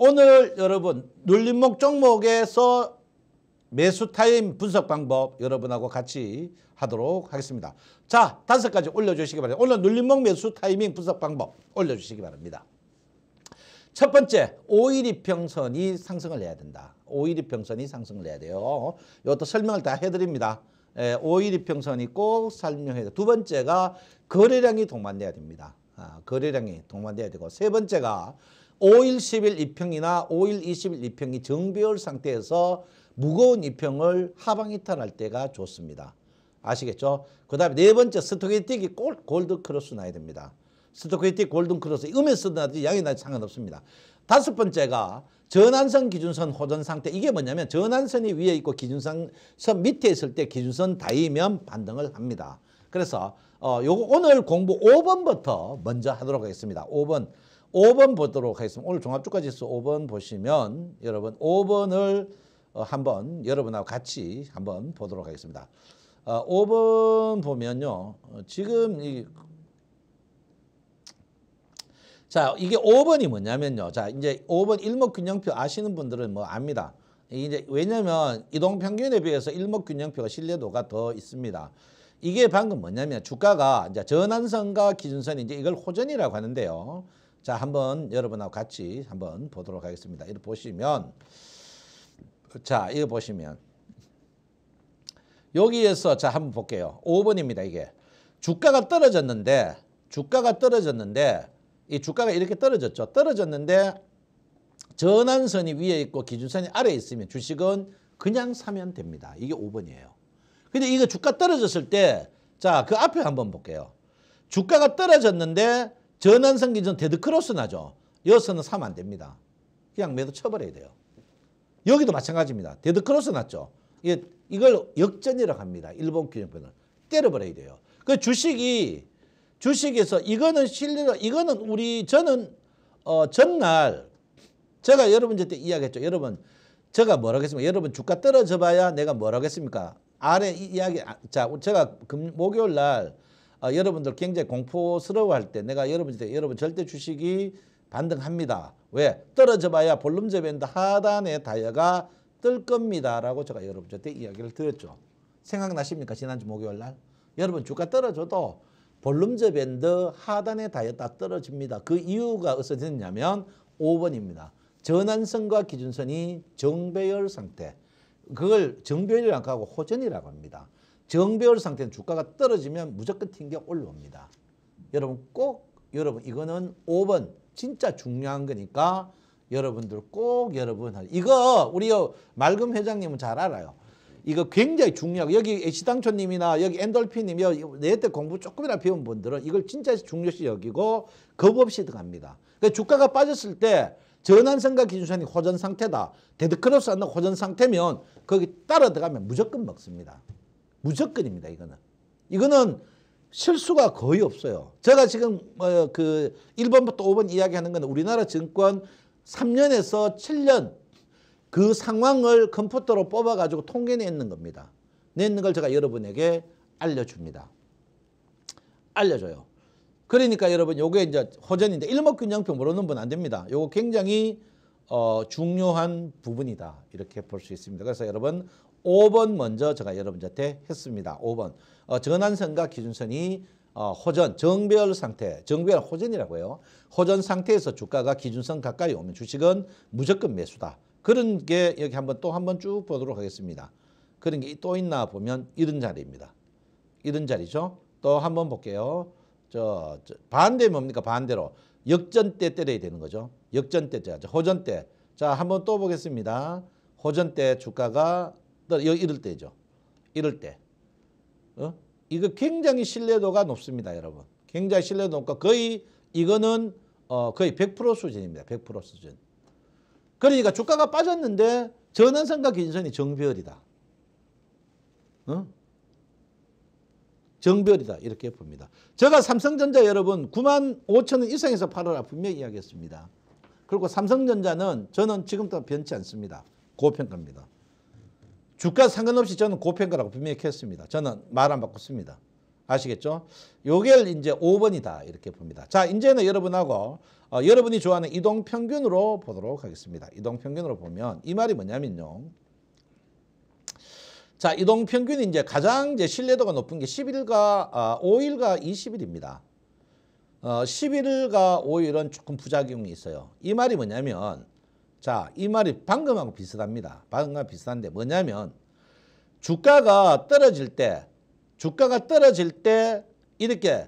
오늘 여러분 눌림목 종목에서 매수 타임 분석 방법 여러분하고 같이 하도록 하겠습니다. 자 다섯 가지 올려주시기 바랍니다. 오늘 눌림목 매수 타이밍 분석 방법 올려주시기 바랍니다. 첫 번째 5일 이평선이 상승을 해야 된다. 5일 이평선이 상승을 해야 돼요. 이것도 설명을 다 해드립니다. 예, 5일 이평선이 꼭 설명해야 돼두 번째가 거래량이 동반돼야 됩니다. 아, 거래량이 동반돼야 되고 세 번째가 5일 10일 이평이나 5일 20일 이평이 정비열 상태에서 무거운 이평을 하방 이탈할 때가 좋습니다. 아시겠죠? 그 다음에 네 번째 스토게틱이 골드 크로스 놔야 됩니다. 스토게틱 골든 크로스 음에서 나든지 양이 나든지 상관없습니다. 다섯 번째가 전환선 기준선 호전 상태 이게 뭐냐면 전환선이 위에 있고 기준선 선 밑에 있을 때 기준선 다이면 반등을 합니다. 그래서 어, 요거 오늘 공부 5번부터 먼저 하도록 하겠습니다. 5번 5번 보도록 하겠습니다. 오늘 종합주가지수 5번 보시면 여러분 5번을 어, 한번 여러분하고 같이 한번 보도록 하겠습니다. 어, 5번 보면요. 어, 지금 이 자, 이게 5번이 뭐냐면요. 자, 이제 5번 일목균형표 아시는 분들은 뭐 압니다. 이제 왜냐면 이동평균에 비해서 일목균형표가 신뢰도가 더 있습니다. 이게 방금 뭐냐면 주가가 이제 전환선과 기준선이 이제 이걸 호전이라고 하는데요. 자, 한번 여러분하고 같이 한번 보도록 하겠습니다. 이거 보시면 자, 이거 보시면 여기에서 자, 한번 볼게요. 5번입니다, 이게. 주가가 떨어졌는데 주가가 떨어졌는데 이 주가가 이렇게 떨어졌죠. 떨어졌는데 전환선이 위에 있고 기준선이 아래에 있으면 주식은 그냥 사면 됩니다. 이게 5번이에요. 근데 이거 주가 떨어졌을 때 자, 그 앞에 한번 볼게요. 주가가 떨어졌는데 전환 성기전 데드크로스 나죠. 여기서는 사면 안 됩니다. 그냥 매도 쳐버려야 돼요. 여기도 마찬가지입니다. 데드크로스 났죠. 이게 이걸 역전이라고 합니다. 일본 규정표는. 때려버려야 돼요. 그 주식이 주식에서 이거는 실리로 이거는 우리 저는 어 전날 제가 여러분한테 이야기했죠. 여러분 제가 뭐라고 했습니까? 여러분 주가 떨어져 봐야 내가 뭐라고 했습니까? 아래 이야기 아, 자 제가 금, 목요일 날 아, 여러분들 굉장히 공포스러워할 때 내가 여러분들 여러분 절대 주식이 반등합니다. 왜? 떨어져 봐야 볼륨 제밴드 하단의 다이아가 뜰 겁니다라고 제가 여러분한테 들 이야기를 드렸죠. 생각나십니까? 지난주 목요일 날. 여러분 주가 떨어져도 볼륨제 밴드 하단에 다였다 이 떨어집니다. 그 이유가 어디서 됐냐면 5번입니다. 전환선과 기준선이 정배열 상태. 그걸 정배열이라고 하고 호전이라고 합니다. 정배열 상태는 주가가 떨어지면 무조건 튕겨 올라옵니다. 여러분 꼭 여러분 이거는 5번 진짜 중요한 거니까 여러분들 꼭 여러분 이거 우리 말금 회장님은 잘 알아요. 이거 굉장히 중요하고 여기 시당초님이나 여기 엔돌핀님이 내때 공부 조금이라도 배운 분들은 이걸 진짜 중요시 여기고 겁 없이 들어갑니다. 그러니까 주가가 빠졌을 때전환성과 기준선이 호전 상태다. 데드크로스 안나 호전 상태면 거기 따라 들어가면 무조건 먹습니다. 무조건입니다. 이거는. 이거는 실수가 거의 없어요. 제가 지금 어, 그 1번부터 5번 이야기하는 건 우리나라 증권 3년에서 7년 그 상황을 컴퓨터로 뽑아가지고 통계내는 겁니다. 내는 걸 제가 여러분에게 알려줍니다. 알려줘요. 그러니까 여러분 요게 이제 호전인데 일목균형표 모르는 분 안 됩니다. 요거 굉장히 어, 중요한 부분이다 이렇게 볼 수 있습니다. 그래서 여러분 5번 먼저 제가 여러분한테 했습니다. 5번. 어, 전환선과 기준선이 어, 호전, 정별 상태, 정별 호전이라고요. 해 호전 상태에서 주가가 기준선 가까이 오면 주식은 무조건 매수다. 그런 게 여기 한번 또 한번 쭉 보도록 하겠습니다. 그런 게 또 있나 보면 이런 자리입니다. 이런 자리죠. 또 한번 볼게요. 저, 저 반대 뭡니까? 반대로 역전 때 때려야 되는 거죠. 역전 때, 자, 호전 때. 자, 한번 또 보겠습니다. 호전 때 주가가 이럴 때죠. 이럴 때. 어? 이거 굉장히 신뢰도가 높습니다, 여러분. 굉장히 신뢰도 높고 거의 이거는 어, 거의 100% 수준입니다. 100% 수준. 그러니까 주가가 빠졌는데 전환선과 긴선이 정별이다 어? 정별이다 이렇게 봅니다. 제가 삼성전자 여러분 9만 5천 원 이상에서 팔아라 분명히 이야기했습니다. 그리고 삼성전자는 저는 지금도 변치 않습니다. 고평가입니다. 주가 상관없이 저는 고평가라고 분명히 했습니다. 저는 말 안 바꿨습니다. 아시겠죠? 요게 이제 5번이다 이렇게 봅니다. 자 이제는 여러분하고 어, 여러분이 좋아하는 이동평균으로 보도록 하겠습니다. 이동평균으로 보면 이 말이 뭐냐면요. 자 이동평균이 이제 가장 이제 신뢰도가 높은 게1 1일과 아, 어, 5일과 20일입니다. 어, 10일과 5일은 조금 부작용이 있어요. 이 말이 뭐냐면 자, 이 말이 방금하고 비슷합니다. 방금과 비슷한데 뭐냐면 주가가 떨어질 때 주가가 떨어질 때 이렇게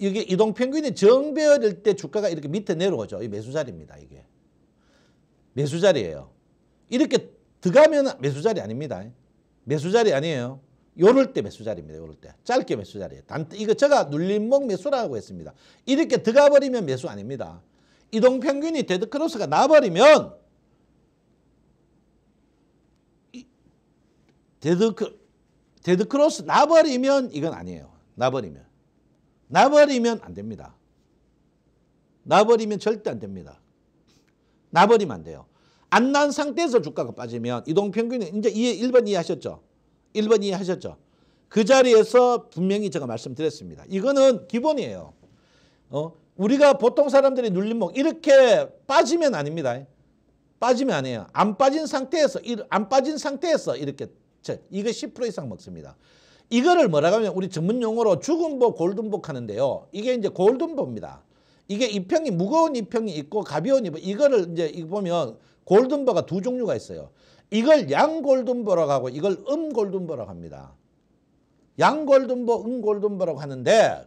이게 이동 평균이 정배열일 때 주가가 이렇게 밑에 내려오죠. 이 매수 자리입니다. 이게 매수 자리예요. 이렇게 들어가면 매수 자리 아닙니다. 매수 자리 아니에요. 요럴 때 매수 자리입니다. 요럴 때. 짧게 매수 자리예요. 단, 이거 제가 눌림목 매수라고 했습니다. 이렇게 들어가 버리면 매수 아닙니다. 이동평균이 데드크로스가 나버리면 데드크, 데드크로스 나버리면 이건 아니에요. 나버리면. 나버리면 안 됩니다. 나버리면 절대 안 됩니다. 나버리면 안 돼요. 안 난 상태에서 주가가 빠지면 이동평균이 이제 이해, 1번 이해하셨죠? 1번 이해하셨죠? 그 자리에서 분명히 제가 말씀드렸습니다. 이거는 기본이에요. 어? 우리가 보통 사람들이 눌림목 이렇게 빠지면 아닙니다. 빠지면 아니에요. 안 빠진 상태에서 안 빠진 상태에서 이렇게 이거 10% 이상 먹습니다. 이거를 뭐라고 하면 우리 전문 용어로 죽음보 골든복 하는데요. 이게 이제 골든보입니다. 이게 이평이 무거운 이평이 있고 가벼운 이 이거를 이제 보면 골든보가 두 종류가 있어요. 이걸 양골든보라고 하고 이걸 음골든보라고 합니다. 양골든보, 음골든보라고 하는데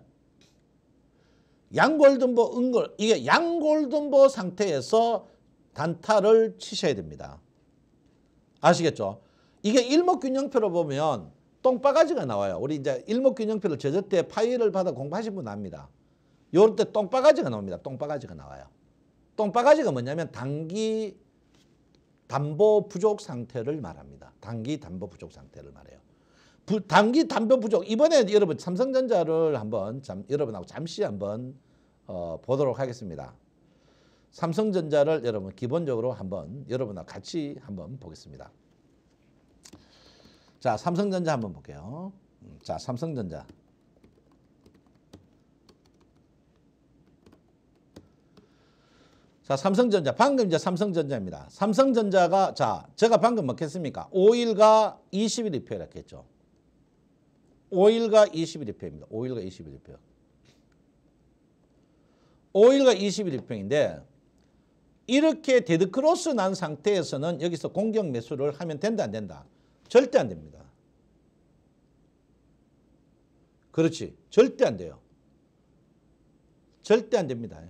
양골든보 은골 이게 양골든보 상태에서 단타를 치셔야 됩니다. 아시겠죠? 이게 일목균형표로 보면 똥바가지가 나와요. 우리 이제 일목균형표를 제저 때 파일을 받아 공부하신 분 압니다. 요럴 때 똥바가지가 나옵니다. 똥바가지가 나와요. 똥바가지가 뭐냐면 단기 담보 부족 상태를 말합니다. 단기 담보 부족 상태를 말해요. 부, 단기 담보 부족 이번에 여러분 삼성전자를 한번 잠, 여러분하고 잠시 한번 어, 보도록 하겠습니다. 삼성전자를 여러분 기본적으로 한번 여러분하고 같이 한번 보겠습니다. 자 삼성전자 한번 볼게요. 음, 자 삼성전자 자, 삼성전자. 방금 이제 삼성전자입니다. 삼성전자가 자, 제가 방금 먹겠습니까? 5일과 20일 입표 이렇게 죠 5일과 21일표입니다. 5일과 21일표. 5일과 21일표인데 이렇게 데드크로스 난 상태에서는 여기서 공격 매수를 하면 된다 안 된다? 절대 안 됩니다. 그렇지. 절대 안 돼요. 절대 안 됩니다.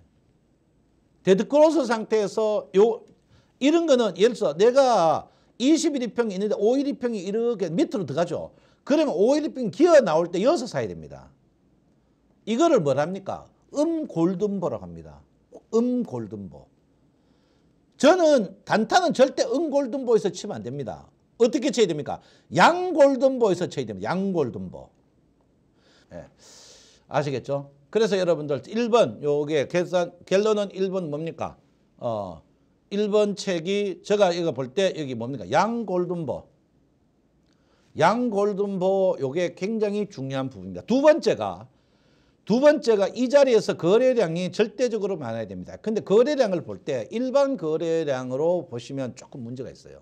데드크로스 상태에서 요 이런 거는 예를 들어 서 내가 21일평이 있는데 5일이평이 이렇게 밑으로 들어가죠. 그러면 오일핀 기어 나올 때여기 사야 됩니다. 이거를 뭐랍니까? 음 골든보라고 합니다. 음 골든보. 저는 단타는 절대 음 골든보에서 치면 안 됩니다. 어떻게 쳐야 됩니까? 양 골든보에서 쳐야 됩니다. 양 골든보. 예. 아시겠죠? 그래서 여러분들 1번 요게 계산 결론은 1번 뭡니까? 어 1번 책이 제가 이거 볼 때 여기 뭡니까? 양 골든보. 양 골든보 요게 굉장히 중요한 부분입니다. 두 번째가 두 번째가 이 자리에서 거래량이 절대적으로 많아야 됩니다. 근데 거래량을 볼 때 일반 거래량으로 보시면 조금 문제가 있어요.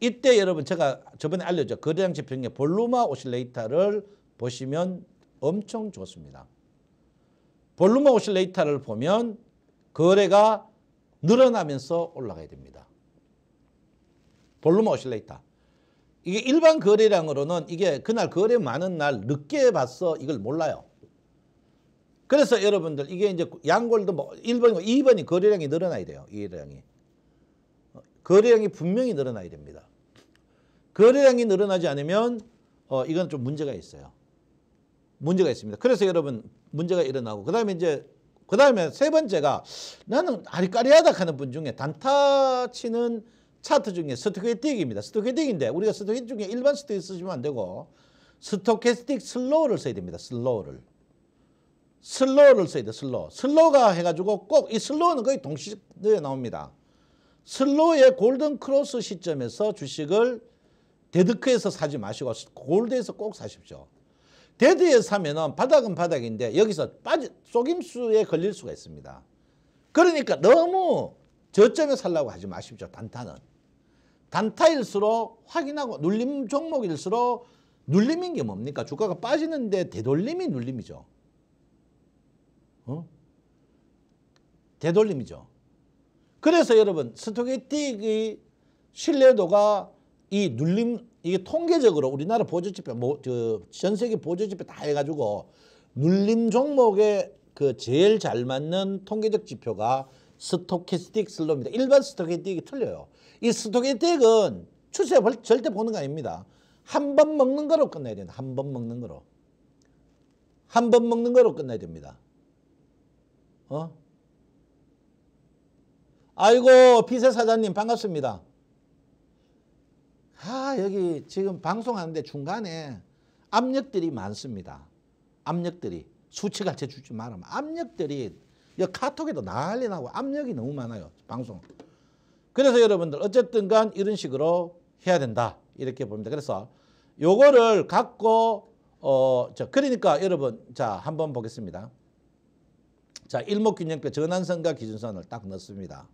이때 여러분 제가 저번에 알려줘 거래량 지표의 볼루마 오실레이터를 보시면 엄청 좋습니다. 볼루마 오실레이터를 보면 거래가 늘어나면서 올라가야 됩니다. 볼루마 오실레이터. 이게 일반 거래량으로는 이게 그날 거래 많은 날 늦게 봤어 이걸 몰라요. 그래서 여러분들 이게 이제 양골도 뭐 1번이고 2번이 거래량이 늘어나야 돼요. 이해량이. 어, 거래량이 분명히 늘어나야 됩니다. 거래량이 늘어나지 않으면 어 이건 좀 문제가 있어요. 문제가 있습니다. 그래서 여러분 문제가 일어나고 그다음에 이제 그다음에 세 번째가 나는 아리까리하다 하는 분 중에 단타 치는 차트 중에 스토캐스틱입니다. 스토캐스틱인데 우리가 스토캐스틱 중에 일반 스토캐스틱 쓰시면 안 되고 스토캐스틱 슬로우를 써야 됩니다. 슬로우를. 슬로우를 써야 돼. 슬로우. 슬로우가 해가지고 꼭 이 슬로우는 거의 동시에 나옵니다. 슬로우의 골든 크로스 시점에서 주식을 데드크에서 사지 마시고 골드에서 꼭 사십시오. 데드에 사면은 바닥은 바닥인데 여기서 빠지 속임수에 걸릴 수가 있습니다. 그러니까 너무 저점에 살라고 하지 마십시오. 단타는. 단타일수록 확인하고 눌림 종목일수록 눌림인 게 뭡니까? 주가가 빠지는데 되돌림이 눌림이죠. 어? 되돌림이죠. 그래서 여러분 스토게틱의 신뢰도가 이 눌림 이게 통계적으로 우리나라 보조지표 뭐, 전 세계 보조지표 다 해가지고 눌림 종목에 그 제일 잘 맞는 통계적 지표가 스토캐스틱 슬로입니다. 일반 스토캐스틱이 틀려요. 이 스톡 의덱은 추세 절대 보는 거 아닙니다. 한 번 먹는 거로 끝내야 된다. 한 번 먹는 거로. 한 번 먹는 거로 끝내야 됩니다. 어? 아이고 피세 사장님 반갑습니다. 아 여기 지금 방송하는데 중간에 압력들이 많습니다. 압력들이 수치가 제출지 말하 압력들이 카톡에도 난리 나고 압력이 너무 많아요. 방송. 그래서 여러분들 어쨌든 간 이런 식으로 해야 된다. 이렇게 봅니다. 그래서 요거를 갖고 어, 저 그러니까 여러분 자 한번 보겠습니다. 자 일목균형표 전환선과 기준선을 딱 넣습니다.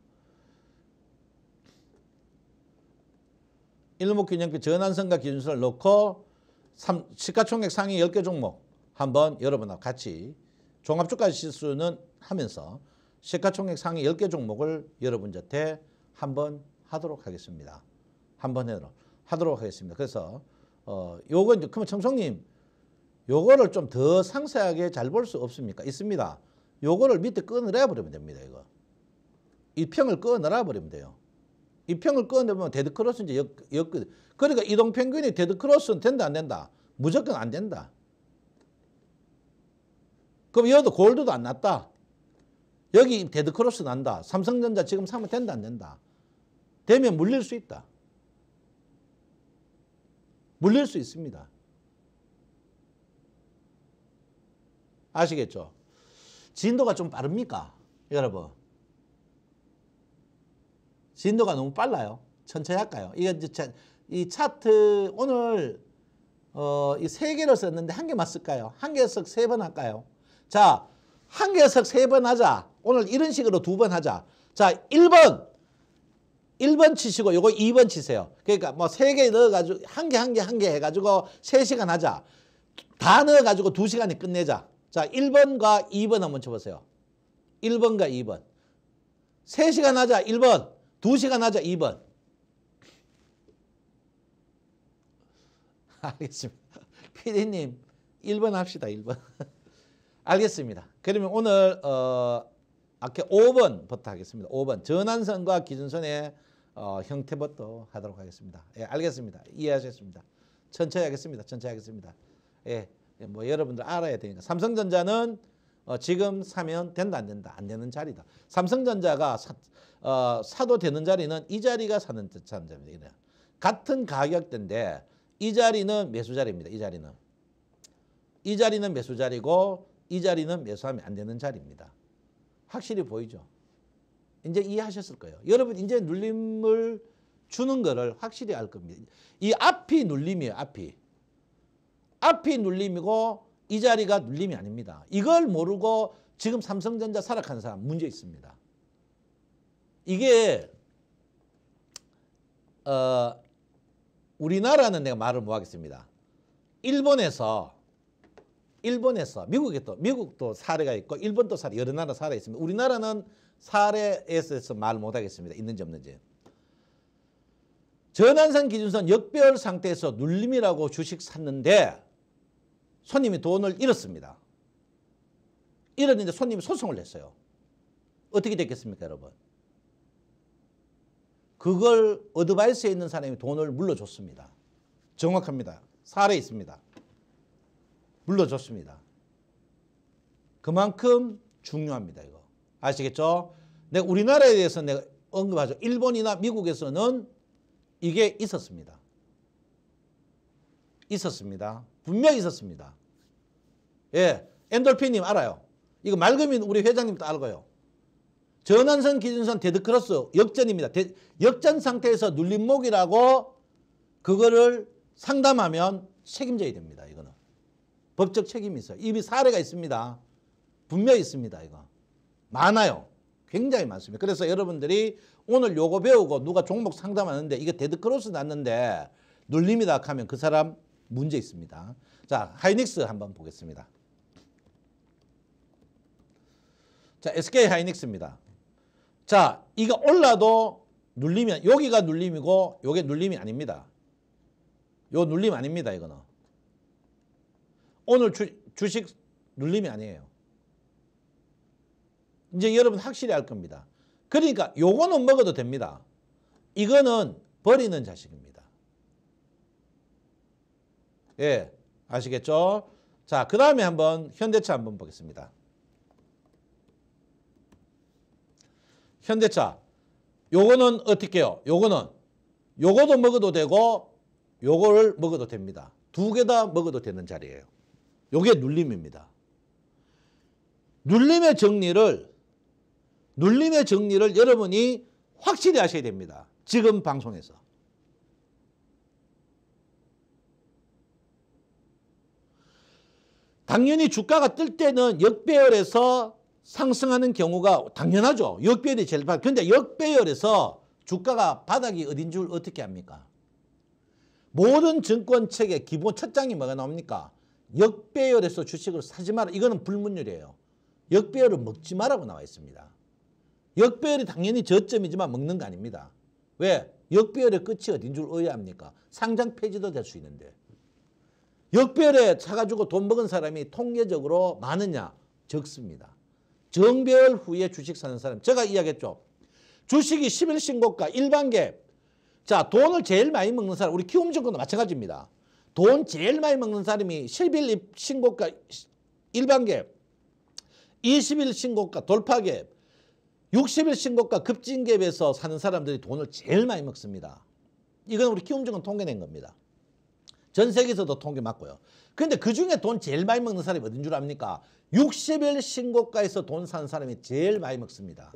일목균형표 전환선과 기준선을 넣고 삼, 시가총액 상위 10개 종목 한번 여러분하고 같이 종합주가 지수는 하면서 시가총액 상위 10개 종목을 여러분 곁에 한번 하도록 하겠습니다. 한번 해도록 하도록 하겠습니다. 그래서 어 요거 이제 그러면 청송님 요거를 좀 더 상세하게 잘 볼 수 없습니까? 있습니다. 요거를 밑에 끊으려 버리면 됩니다. 이거 이 평을 끊으라 버리면 돼요. 이 평을 끊으면 데드 크로스 이제 역, 역 그러니까 이동 평균이 데드 크로스는 된다 안 된다 무조건 안 된다. 그럼 여도 골드도 안 났다. 여기 데드크로스 난다. 삼성전자 지금 사면 된다 안 된다. 되면 물릴 수 있다. 물릴 수 있습니다. 아시겠죠? 진도가 좀 빠릅니까? 여러분. 진도가 너무 빨라요. 천천히 할까요? 이게 이제 이 차트 오늘 어, 이 세 개를 썼는데 한 개만 쓸까요? 한 개씩 세번 할까요? 자, 한 개석 세 번 하자. 오늘 이런 식으로 두 번 하자. 자, 1번. 1번 치시고 요거 2번 치세요. 그러니까 뭐 세 개 넣어가지고 한 개 한 개 한 개 해가지고 3시간 하자. 다 넣어가지고 2시간에 끝내자. 자, 1번과 2번 한번 쳐보세요. 1번과 2번. 3시간 하자 1번, 2시간 하자 2번. 알겠습니다. 피디님 1번 합시다 1번. 알겠습니다. 그러면 오늘 어 아까 5번부터 하겠습니다. 5번 전환선과 기준선의 어, 형태부터 하도록 하겠습니다. 예, 알겠습니다. 이해하셨습니다. 천천히 하겠습니다. 천천히 하겠습니다. 예, 예, 뭐 여러분들 알아야 되니까 삼성전자는 어, 지금 사면 된다 안 된다 안 되는 자리다. 삼성전자가 사, 어, 사도 되는 자리는 이 자리가 사는 듯한 자리입니다. 같은 가격대인데 이 자리는 매수 자리입니다. 이 자리는 이 자리는 매수 자리고 이 자리는 매수하면 안 되는 자리입니다. 확실히 보이죠? 이제 이해하셨을 거예요. 여러분 이제 눌림을 주는 거를 확실히 알 겁니다. 이 앞이 눌림이에요. 앞이. 앞이 눌림이고 이 자리가 눌림이 아닙니다. 이걸 모르고 지금 삼성전자 사락하 사람 문제 있습니다. 이게 어, 우리나라는 내가 말을 못 뭐 하겠습니다. 일본에서 일본에서 미국에도 미국도 사례가 있고 일본도 사례 여러 나라 사례 있습니다. 우리나라는 사례에서 말 못하겠습니다. 있는지 없는지. 전환선 기준선 역배 상태에서 눌림이라고 주식 샀는데 손님이 돈을 잃었습니다. 잃었는데 손님이 소송을 냈어요. 어떻게 됐겠습니까 여러분? 그걸 어드바이스에 있는 사람이 돈을 물러줬습니다. 정확합니다. 사례 있습니다. 물러줬습니다. 그만큼 중요합니다. 이거 아시겠죠? 내가 우리나라에 대해서 내가 언급하죠. 일본이나 미국에서는 이게 있었습니다. 있었습니다. 분명히 있었습니다. 예, 엔돌핀님 알아요. 이거 맑으면 우리 회장님도 알고요. 전환선 기준선 데드크로스 역전입니다. 데, 역전 상태에서 눌림목이라고 그거를 상담하면 책임져야 됩니다. 이거는. 법적 책임이 있어요. 이미 사례가 있습니다. 분명히 있습니다. 이거. 많아요. 굉장히 많습니다. 그래서 여러분들이 오늘 요거 배우고 누가 종목 상담하는데 이게 데드크로스 났는데 눌림이 닥하면 그 사람 문제 있습니다. 자, 하이닉스 한번 보겠습니다. 자, SK 하이닉스입니다. 자, 이거 올라도 눌리면 여기가 눌림이고 요게 눌림이 아닙니다. 요 눌림 아닙니다, 이거는. 오늘 주, 주식 눌림이 아니에요. 이제 여러분 확실히 알 겁니다. 그러니까 요거는 먹어도 됩니다. 이거는 버리는 자식입니다. 예, 아시겠죠? 자, 그 다음에 한번 현대차 한번 보겠습니다. 현대차. 요거는 어떻게 해요? 요거는 요거도 먹어도 되고 요거를 먹어도 됩니다. 두 개 다 먹어도 되는 자리예요. 요게 눌림입니다. 눌림의 정리를 눌림의 정리를 여러분이 확실히 하셔야 됩니다. 지금 방송에서. 당연히 주가가 뜰 때는 역배열에서 상승하는 경우가 당연하죠. 역배열이 제일 빠르. 근데 역배열에서 주가가 바닥이 어딘 줄 어떻게 합니까? 모든 증권책의 기본 첫 장이 뭐가 나옵니까? 역배열에서 주식을 사지 마라. 이거는 불문율이에요. 역배열을 먹지 마라고 나와 있습니다. 역배열이 당연히 저점이지만 먹는 거 아닙니다. 왜? 역배열의 끝이 어딘 줄 의아합니까? 상장 폐지도 될 수 있는데. 역배열에 사가지고 돈 먹은 사람이 통계적으로 많으냐? 적습니다. 정배열 후에 주식 사는 사람. 제가 이야기했죠. 주식이 11신고가 일반계. 자 돈을 제일 많이 먹는 사람 우리 키움증권도 마찬가지입니다. 돈 제일 많이 먹는 사람이 10일 신고가 일반계 20일 신고가 돌파계 60일 신고가 급진갭에서 사는 사람들이 돈을 제일 많이 먹습니다. 이건 우리 키움증권 통계낸 겁니다. 전 세계에서도 통계 맞고요. 근데 그중에 돈 제일 많이 먹는 사람이 어딘 줄 압니까? 60일 신고가에서 돈 산 사람이 제일 많이 먹습니다.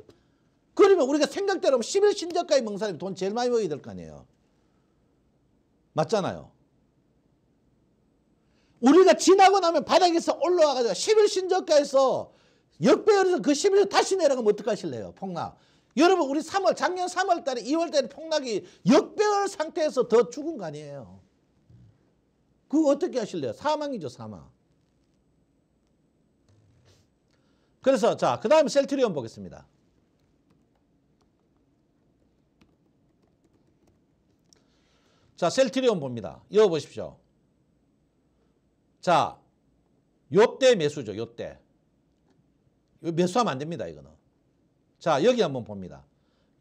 그러면 우리가 생각대로 10일 신저가에 먹는 사람이 돈 제일 많이 먹어야 될 거 아니에요. 맞잖아요. 우리가 지나고 나면 바닥에서 올라와가지고 11신저가에서 역배열에서 그 11조 다시 내려가면 어떡하실래요? 폭락. 여러분 우리 3월 작년 3월 달에 2월 달에 폭락이 역배열 상태에서 더 죽은 거 아니에요. 그거 어떻게 하실래요? 사망이죠 사망. 그래서 자그 다음 셀트리온 보겠습니다. 자 셀트리온 봅니다. 이어 보십시오. 자, 요 때 매수죠. 요때. 매수하면 안 됩니다. 이거는. 자, 여기 한번 봅니다.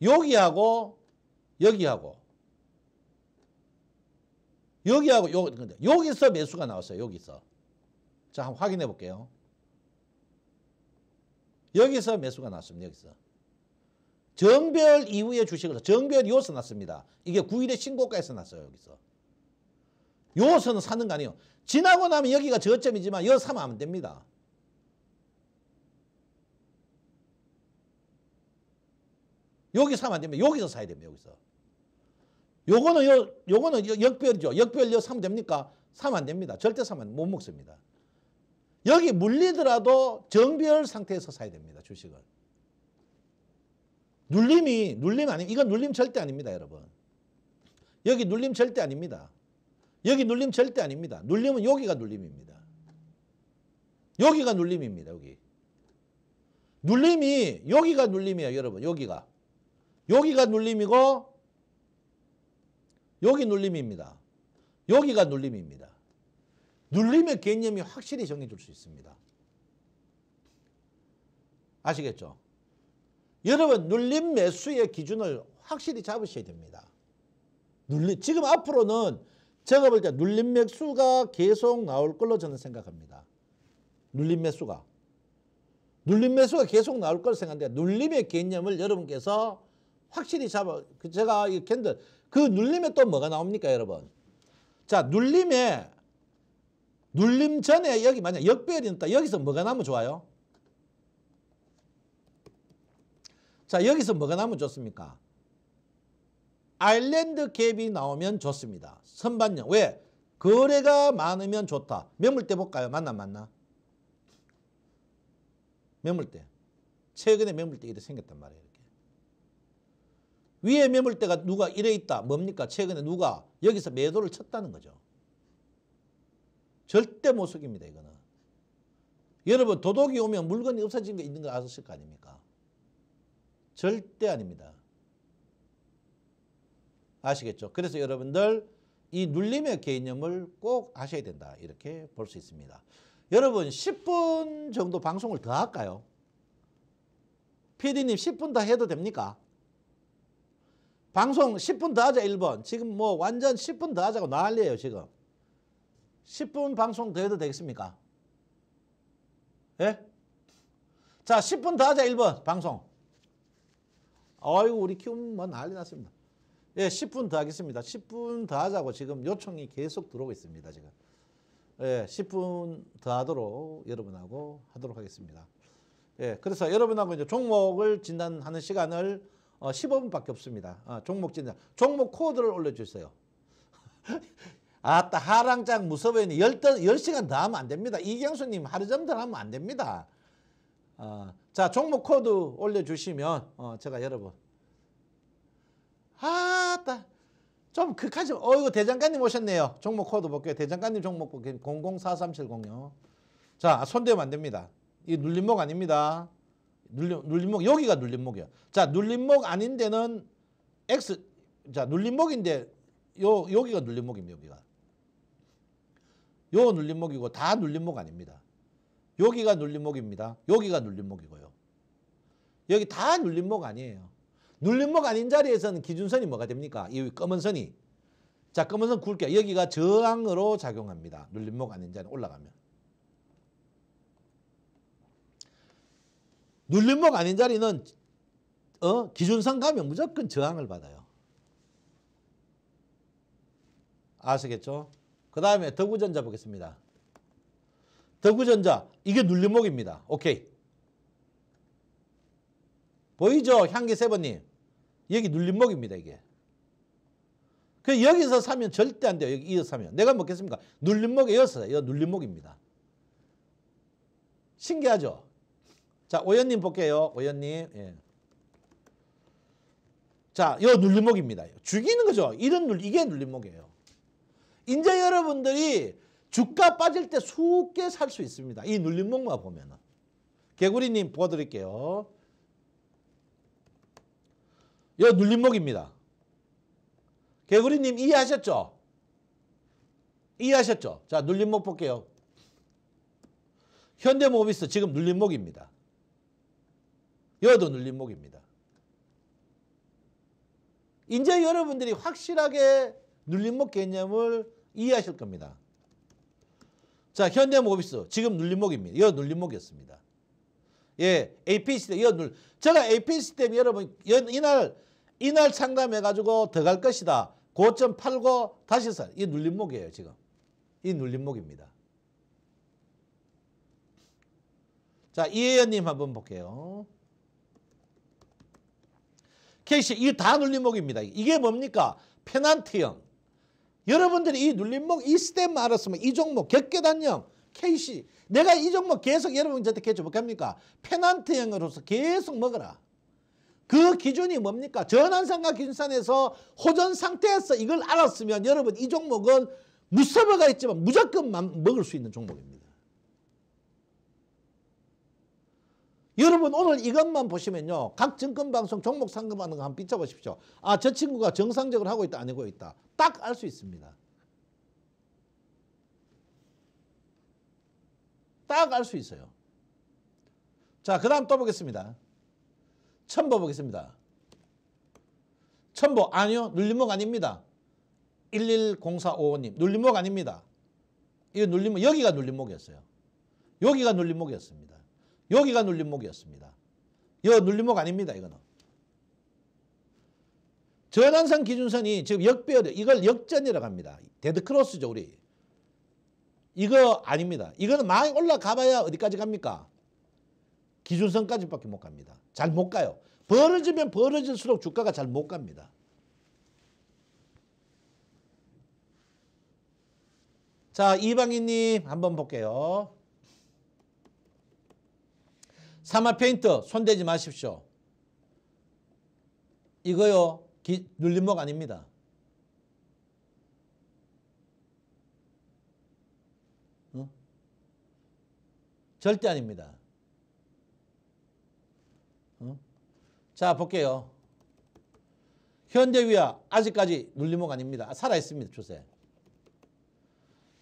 여기하고 여기하고 여기하고 요, 여기서 매수가 나왔어요. 여기서. 자, 한번 확인해 볼게요. 여기서 매수가 나왔습니다. 여기서. 정별 이후에 주식을 정별 이어서 났습니다. 이게 9일에 신고가에서 났어요. 여기서. 요선 사는 거 아니에요. 지나고 나면 여기가 저점이지만 여기 사면 안 됩니다. 여기 사면 안 됩니다. 여기서 사야 됩니다. 여기서. 요거는 요, 요거는 역, 별이죠 역별 여 사면 됩니까? 사면 안 됩니다. 절대 사면 못 먹습니다. 여기 물리더라도 정별 상태에서 사야 됩니다. 주식은. 눌림이 눌림 아니 이건 눌림 절대 아닙니다, 여러분. 여기 눌림 절대 아닙니다. 여기 눌림 절대 아닙니다. 눌림은 여기가 눌림입니다. 여기가 눌림입니다. 여기. 눌림이 여기가 눌림이에요. 여러분 여기가. 여기가 눌림이고 여기 눌림입니다. 여기가 눌림입니다. 눌림의 개념이 확실히 정해줄 수 있습니다. 아시겠죠? 여러분 눌림 매수의 기준을 확실히 잡으셔야 됩니다. 눌림, 지금 앞으로는 제가 볼 때 눌림맥수가 계속 나올 걸로 저는 생각합니다. 눌림맥수가. 눌림맥수가 계속 나올 걸로 생각하는데 눌림의 개념을 여러분께서 확실히 잡아 그 제가 이 캔들 그 눌림에 또 뭐가 나옵니까 여러분 자 눌림에 눌림 전에 여기 만약 역배열이 있다 여기서 뭐가 나면 좋아요 자 여기서 뭐가 나면 좋습니까 아일랜드 갭이 나오면 좋습니다. 선반영. 왜? 거래가 많으면 좋다. 매물대 볼까요? 맞나 맞나? 매물대. 최근에 매물대 이렇게 생겼단 말이에요. 이렇게. 위에 매물대가 누가 이래 있다. 뭡니까? 최근에 누가 여기서 매도를 쳤다는 거죠. 절대 못 속입니다. 이거는. 여러분 도둑이 오면 물건이 없어진 거 있는 거 아실 거 아닙니까? 절대 아닙니다. 아시겠죠? 그래서 여러분들 이 눌림의 개념을 꼭 아셔야 된다. 이렇게 볼 수 있습니다. 여러분 10분 정도 방송을 더 할까요? PD님 10분 더 해도 됩니까? 방송 10분 더 하자 1번. 지금 뭐 완전 10분 더 하자고 난리예요 지금. 10분 방송 더 해도 되겠습니까? 예? 자 10분 더 하자 1번 방송. 아이고 우리 키우면 뭐 난리 났습니다. 예, 10분 더 하겠습니다. 10분 더 하자고 지금 요청이 계속 들어오고 있습니다. 지금. 예, 10분 더 하도록 여러분하고 하도록 하겠습니다. 예, 그래서 여러분하고 이제 종목을 진단하는 시간을 어, 15분밖에 없습니다. 어, 종목 진단. 종목 코드를 올려주세요. 아따 하랑장 무서워요니 10시간 더 하면 안 됩니다. 이경수님 하루 점더 하면 안 됩니다. 어, 자 종목 코드 올려주시면 어, 제가 여러분 아따 좀 극하지 어이구 대장관님 오셨네요. 종목 코드 볼게요. 대장관님 종목 볼게요. 004370요. 자 손대면 안됩니다. 이 눌림목 아닙니다. 눌림, 눌림목 여기가 눌림목이요자 눌림목 아닌 데는 X 자 눌림목인데 요 여기가 눌림목입니다. 여기가 요 눌림목이고 다 눌림목 아닙니다. 여기가 눌림목입니다. 여기가 눌림목이고요. 여기 다 눌림목 아니에요. 눌림목 아닌 자리에서는 기준선이 뭐가 됩니까? 이 검은 선이. 자, 검은 선 굵게. 여기가 저항으로 작용합니다. 눌림목 아닌 자리 올라가면. 눌림목 아닌 자리는 어? 기준선 가면 무조건 저항을 받아요. 아시겠죠? 그 다음에 더구전자 보겠습니다. 더구전자 이게 눌림목입니다. 오케이. 보이죠? 향기 세번님. 여기 눌림목입니다, 이게. 그 여기서 사면 절대 안 돼요. 여기 이어 사면. 내가 먹겠습니까? 눌림목에 이어서 이거 눌림목입니다. 신기하죠? 자, 오연님 볼게요. 오연님. 예. 자, 요 눌림목입니다. 죽이는 거죠. 이런 눌 이게 눌림목이에요. 이제 여러분들이 주가 빠질 때수게살 수 있습니다. 이 눌림목만 보면은. 개구리님 보여드릴게요. 여 눌림목입니다. 개구리님 이해하셨죠? 이해하셨죠? 자 눌림목 볼게요. 현대모비스 지금 눌림목입니다. 여도 눌림목입니다. 이제 여러분들이 확실하게 눌림목 개념을 이해하실 겁니다. 자 현대모비스 지금 눌림목입니다. 여 눌림목이었습니다. 예, AP 시스템 연울. 제가 AP 시스템 여러분 연, 이날 이날 상담해 가지고 더 갈 것이다. 고점 팔고 다시 살. 이 눌림목이에요, 지금. 이 눌림목입니다. 자, 이혜연 님 한번 볼게요. 케이씨, 이다 눌림목입니다. 이게 뭡니까? 페난트형. 여러분들이 이 눌림목, 이시 스텝 알았으면 이 종목, 객계단형, KC 내가 이 종목 계속 여러분한테 개줘볼겁니까 페난트형으로서 계속 먹어라. 그 기준이 뭡니까? 전환상가 기준선에서 호전 상태에서 이걸 알았으면 여러분 이 종목은 무서버가 있지만 무조건 먹을 수 있는 종목입니다. 여러분 오늘 이것만 보시면요. 각 증권방송 종목 상금하는 거 한번 비춰보십시오. 아저 친구가 정상적으로 하고 있다 아니고 있다. 딱 알 수 있습니다. 딱알수 있어요. 자, 그 다음 또 보겠습니다. 첨보 보겠습니다. 첨보 아니요. 눌림목 아닙니다. 110455님 눌림목 아닙니다. 이거 눌림목 여기가 눌림목이었어요. 여기가 눌림목이었습니다. 여기가 눌림목이었습니다. 이거 눌림목 아닙니다. 이거는. 전환선 기준선이 지금 역배열 이걸 역전이라고 합니다. 데드크로스죠 우리. 이거 아닙니다. 이거는 많이 올라가봐야 어디까지 갑니까? 기준선까지밖에 못 갑니다. 잘 못 가요. 벌어지면 벌어질수록 주가가 잘 못 갑니다. 자 이방인님 한번 볼게요. 사마 페인트 손대지 마십시오. 이거요. 기, 눌림목 아닙니다. 어? 절대 아닙니다. 어? 자 볼게요. 현대위아 아직까지 눌림목 아닙니다. 아, 살아있습니다. 추세.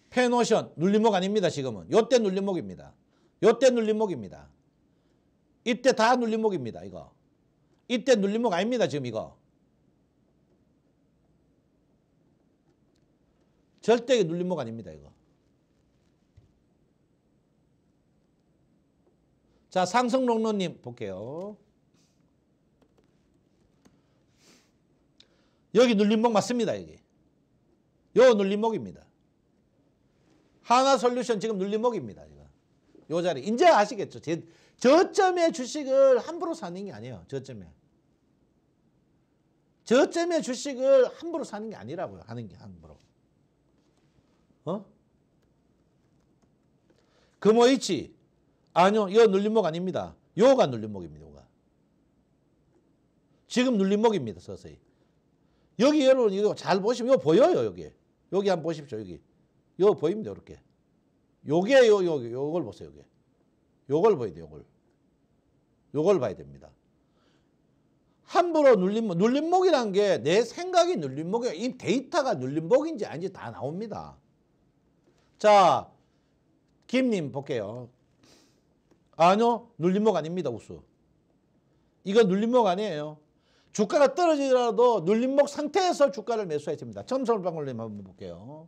페노션 눌림목 아닙니다. 지금은. 요 때 눌림목입니다. 요 때 눌림목입니다. 이때 다 눌림목입니다. 이거. 이 때 눌림목 아닙니다. 지금 이거. 절대 눌림목 아닙니다. 이거. 자, 상승록로님 볼게요. 여기 눌림목 맞습니다. 여기. 요 눌림목입니다. 하나솔루션 지금 눌림목입니다. 지금. 요 자리. 이제 아시겠죠? 제, 저점에 주식을 함부로 사는 게 아니에요. 저점에. 저점에 주식을 함부로 사는 게 아니라고요. 하는 게 함부로. 어? 금호이치 아니요. 이거 눌림목 아닙니다. 요가 눌림목입니다. 요가. 지금 눌림목입니다. 서서히. 여기 여러분 이거 잘 보시면 이거 보여요. 여기. 여기 한번 보십시오. 여기. 이거 보입니다. 이렇게. 요게 요, 요, 요걸 보세요. 요게. 요걸 보야 돼요. 요걸. 요걸 봐야 됩니다. 함부로 눌림목, 눌림목이란 게 내 생각이 눌림목이에이 데이터가 눌림목인지 아닌지 다 나옵니다. 자, 김님 볼게요. 아니요. 눌림목 아닙니다. 우수. 이건 눌림목 아니에요. 주가가 떨어지더라도 눌림목 상태에서 주가를 매수해야 됩니다. 점성을 방울님 한번 볼게요.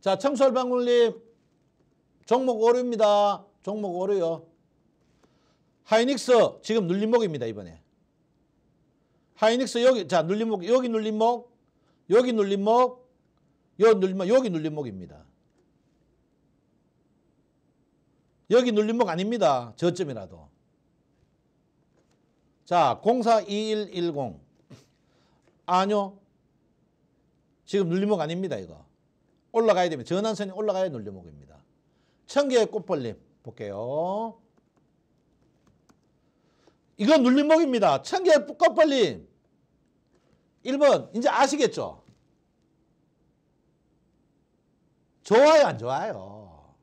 자, 청설방울님 종목 오류입니다. 종목 오류요. 하이닉스 지금 눌림목입니다. 이번에. 하이닉스 여기 자 눌림목 여기 눌림목 여기 눌림목, 여기 눌림목, 여기 눌림목입니다. 여기 눌림목 아닙니다. 저점이라도. 자, 042110. 아니요. 지금 눌림목 아닙니다, 이거. 올라가야 됩니다. 전환선이 올라가야 눌림목입니다. 청계의 꽃벌림 볼게요. 이건 눌림목입니다. 청계의 꽃벌림. 1번 이제 아시겠죠? 좋아요 안 좋아요?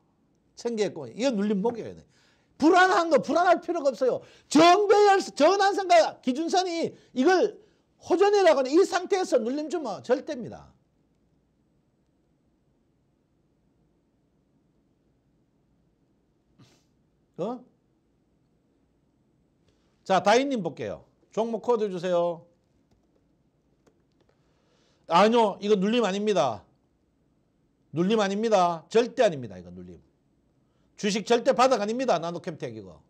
챙겼고 이거 눌림목이에요. 불안한 거 불안할 필요가 없어요. 정배열 전환선과 기준선이 이걸 호전이라고 하는 이 상태에서 눌림 주면 절대입니다. 어? 자 다인님 볼게요. 종목 코드 주세요. 아니요. 이거 눌림 아닙니다. 눌림 아닙니다. 절대 아닙니다. 이거 눌림. 주식 절대 바닥 아닙니다. 나노캠텍 이거.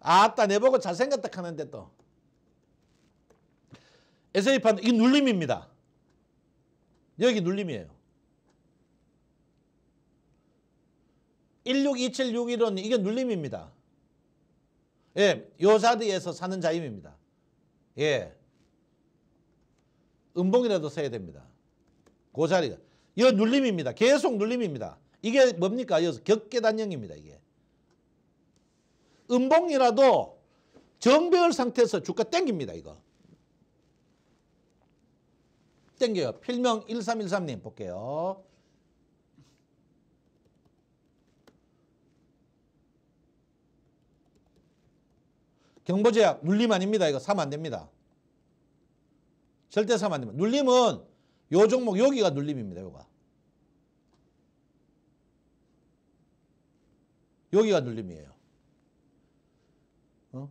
아따 내보고 잘생겼다 하는데 또. SA판 이게 눌림입니다. 여기 눌림이에요. 1627615 이게 눌림입니다. 예, 요사드에서 사는 자임입니다. 예. 음봉이라도 써야 됩니다. 그 자리가. 이 눌림입니다. 계속 눌림입니다. 이게 뭡니까? 여기서 격계단형입니다. 이게. 음봉이라도 정배열 상태에서 주가 땡깁니다. 이거. 땡겨요. 필명 1313님 볼게요. 경보제약 눌림 아닙니다. 이거 사면 안 됩니다. 절대 사면 안 됩니다. 눌림은 요 종목 여기가 눌림입니다. 요가. 여기가 눌림이에요. 어?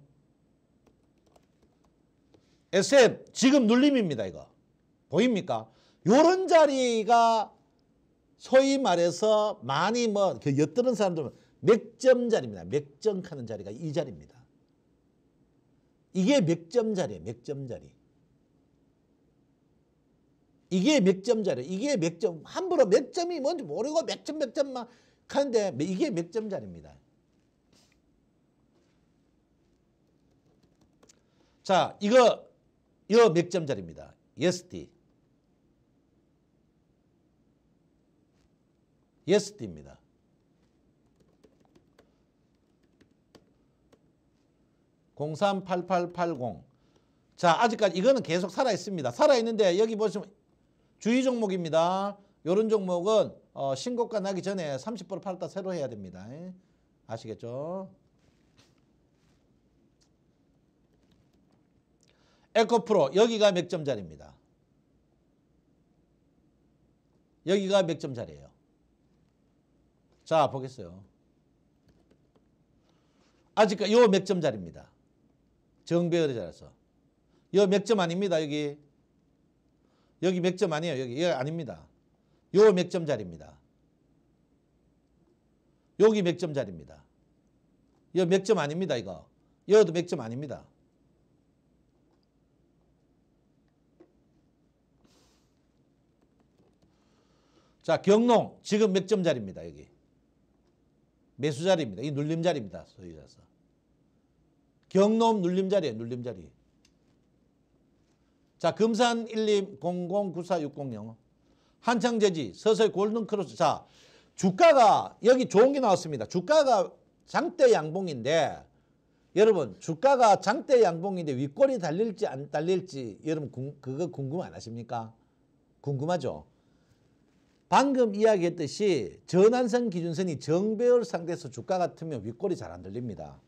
SM 지금 눌림입니다. 이거. 보입니까? 요런 자리가 소위 말해서 많이 뭐 그 엿드는 사람들은 맥점자리입니다. 맥정하는 자리가 이 자리입니다. 이게 몇점자리예요점자리 이게 맥점자리. 이게 맥점. 함부로 맥점이 뭔지 모르고 맥점 맥점 막 하는데 이게 맥점자리입니다. 자, 이거 이 맥점자리입니다. ESD. ESD입니다. 038880. 자, 아직까지 이거는 계속 살아있습니다. 살아있는데 여기 보시면 주의 종목입니다. 요런 종목은 어, 신고가 나기 전에 30% 팔았다 새로 해야 됩니다. 예? 아시겠죠? 에코프로 여기가 맥점 자리입니다. 여기가 맥점 자리예요. 자 보겠어요. 아직까지 요 맥점 자리입니다. 정배열이 자라서. 여 맥점 아닙니다. 여기. 여기 맥점 아니에요. 여기. 여기 아닙니다. 요 맥점 자리입니다. 여기 맥점 자리입니다. 여 맥점 아닙니다. 이거. 여도 맥점 아닙니다. 자 경농 지금 맥점 자리입니다. 여기. 매수 자리입니다. 이 눌림 자리입니다. 소위 자서. 경놈 눌림자리에 눌림자리. 자, 금산 1림 009460영 한창재지 서서히 골든크로스. 자, 주가가 여기 좋은 게 나왔습니다. 주가가 장대 양봉인데 여러분 주가가 장대 양봉인데 윗골이 달릴지 안 달릴지 여러분 궁, 그거 궁금 안 하십니까? 궁금하죠? 방금 이야기했듯이 전환선 기준선이 정배열 상태에서 주가 같으면 윗골이 잘 안 들립니다.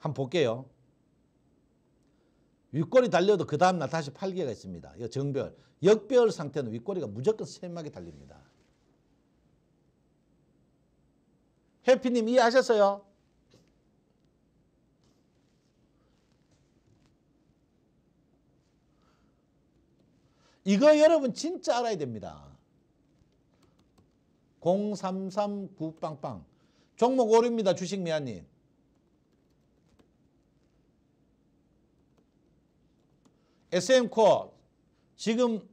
한번 볼게요. 윗꼬리 달려도 그 다음날 다시 8개가 있습니다. 이 정별. 역별 상태는 윗꼬리가 무조건 세막이 달립니다. 해피님 이해하셨어요? 이거 여러분 진짜 알아야 됩니다. 0339빵빵 종목 오류입니다. 주식미아님. SM코어 지금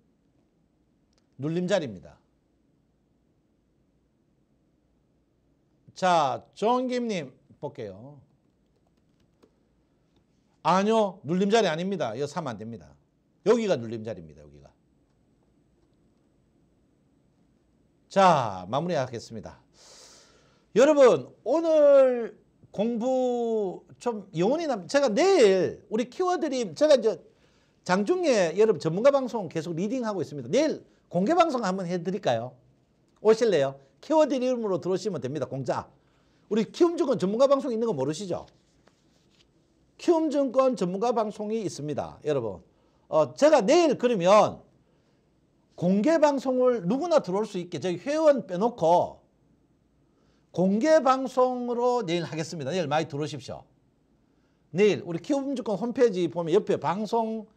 눌림자리입니다. 자, 정김님 볼게요. 아니요. 눌림자리 아닙니다. 이거 사면 안됩니다. 여기가 눌림자리입니다. 여기가. 자, 마무리하겠습니다. 여러분, 오늘 공부 좀 영혼이 남, 제가 내일 우리 키워드림, 제가 이제 장중에 여러분 전문가 방송 계속 리딩하고 있습니다. 내일 공개 방송 한번 해드릴까요? 오실래요? 키워드 이름으로 들어오시면 됩니다. 공짜. 우리 키움증권 전문가 방송 있는 거 모르시죠? 키움증권 전문가 방송이 있습니다. 여러분. 어, 제가 내일 그러면 공개 방송을 누구나 들어올 수 있게 저희 회원 빼놓고 공개 방송으로 내일 하겠습니다. 내일 많이 들어오십시오. 내일 우리 키움증권 홈페이지 보면 옆에 방송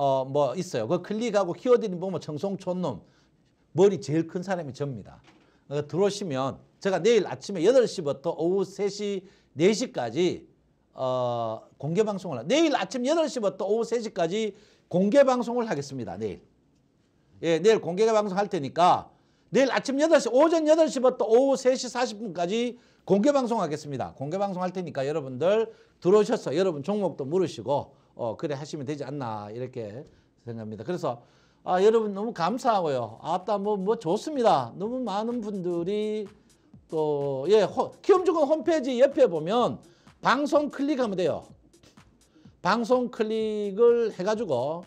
어, 뭐 있어요. 그 클릭하고 키워드를 보면 청송촌놈 머리 제일 큰 사람이 접니다. 어, 들어오시면 제가 내일 아침에 8시부터 오후 3시, 4시까지 어, 공개방송을 내일 아침 8시부터 오후 3시까지 공개방송을 하겠습니다. 내일. 예, 내일 공개방송 할 테니까 내일 아침 8시, 오전 8시부터 오후 3시 40분까지 공개방송 하겠습니다. 공개방송 할 테니까 여러분들 들어오셔서 여러분 종목도 물으시고 어, 그래 하시면 되지 않나 이렇게 생각합니다. 그래서 아, 여러분 너무 감사하고요. 아따 뭐, 뭐 좋습니다. 너무 많은 분들이 또, 예, 키움증권 홈페이지 옆에 보면 방송 클릭하면 돼요. 방송 클릭을 해가지고,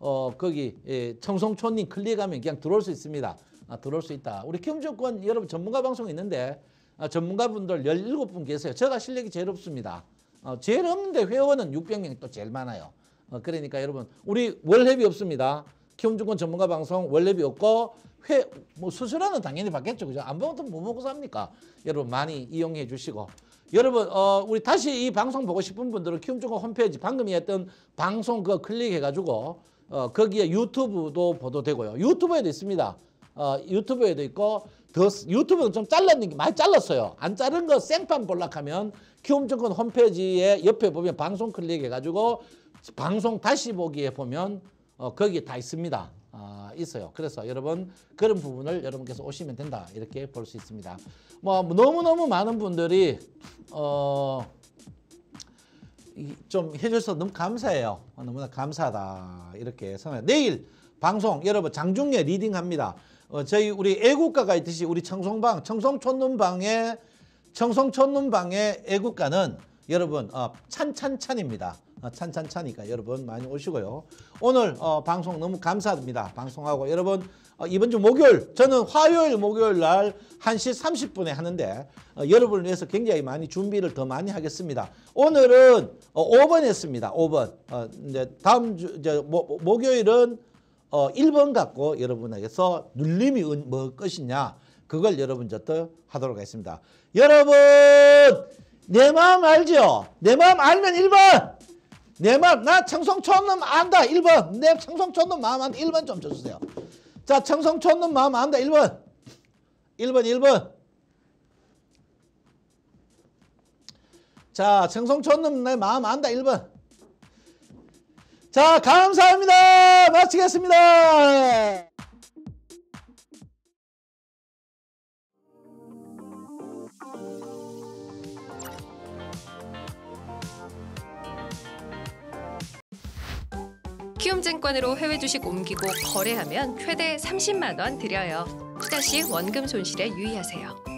어, 거기, 예, 청송촌님 클릭하면 그냥 들어올 수 있습니다. 아, 들어올 수 있다. 우리 키움증권 여러분 전문가 방송 있는데, 아, 전문가분들 1 7분 계세요. 제가 실력이 제일 없습니다. 어, 제일 없는데 회원은 600명이 또 제일 많아요. 어, 그러니까 여러분 우리 월회비 없습니다. 키움증권 전문가 방송 월회비 없고 회, 뭐 수수료는 당연히 받겠죠. 그죠? 안 보면 또뭐 먹고 삽니까? 여러분 많이 이용해 주시고 여러분 어, 우리 다시 이 방송 보고 싶은 분들은 키움증권 홈페이지 방금 했던 방송 그거 클릭해가지고 어, 거기에 유튜브도 보도되고요. 유튜브에도 있습니다. 어, 유튜브에도 있고 더 유튜브는 좀 잘랐는 게 많이 잘랐어요. 안 자른 거 생판 볼락하면 키움증권 홈페이지에 옆에 보면 방송 클릭해가지고 방송 다시 보기에 보면 어, 거기다 있습니다. 아, 있어요. 그래서 여러분 그런 부분을 여러분께서 오시면 된다 이렇게 볼 수 있습니다. 뭐 너무너무 많은 분들이 어, 좀 해줘서 너무 감사해요. 어, 너무나 감사하다 이렇게 생각. 내일 방송 여러분 장중에 리딩합니다. 어, 저희 우리 애국가가 있듯이 우리 청송방 청송촌눈방에 청송촌눈방의 애국가는 여러분 어, 찬찬찬입니다. 어, 찬찬찬이니까 여러분 많이 오시고요. 오늘 어, 방송 너무 감사합니다. 방송하고 여러분 어, 이번 주 목요일 저는 화요일 목요일 날 1시 30분에 하는데 어, 여러분을 위해서 굉장히 많이 준비를 더 많이 하겠습니다. 오늘은 어, 5번 했습니다. 5번 어, 이제 다음 주 이제 모, 목요일은 어, 1번 갖고 여러분에게서 눌림이 뭐 것이냐 그걸 여러분 저도 하도록 하겠습니다. 여러분 내 마음 알죠내 마음 알면 1번 내 마음 나 청송촌놈 안다 1번 내 청송촌놈 마음 안다 1번 좀줘주세요자 청송촌놈 마음 안다 1번 1번 1번 자 청송촌놈 내 마음 안다 1번 자, 감사합니다. 마치겠습니다. 키움증권으로 해외 주식 옮기고 거래하면 최대 30만 원 드려요. 투자 시 원금 손실에 유의하세요.